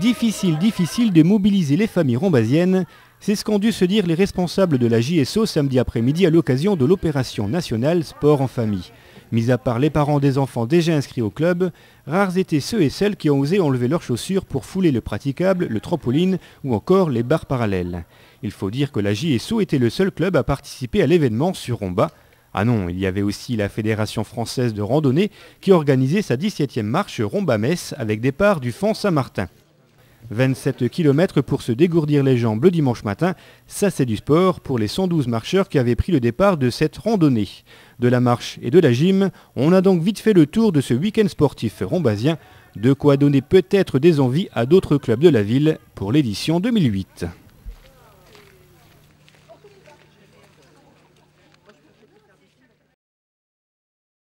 Difficile, difficile de mobiliser les familles rombasiennes, c'est ce qu'ont dû se dire les responsables de la JSO samedi après-midi à l'occasion de l'opération nationale Sport en famille. Mis à part les parents des enfants déjà inscrits au club, rares étaient ceux et celles qui ont osé enlever leurs chaussures pour fouler le praticable, le trampoline ou encore les barres parallèles. Il faut dire que la JSO était le seul club à participer à l'événement sur Romba, ah non, il y avait aussi la Fédération française de randonnée qui organisait sa 17e marche romba messe avec départ du Fonds Saint-Martin. 27 km pour se dégourdir les jambes le dimanche matin, ça c'est du sport pour les 112 marcheurs qui avaient pris le départ de cette randonnée. De la marche et de la gym, on a donc vite fait le tour de ce week-end sportif rombasien, de quoi donner peut-être des envies à d'autres clubs de la ville pour l'édition 2008.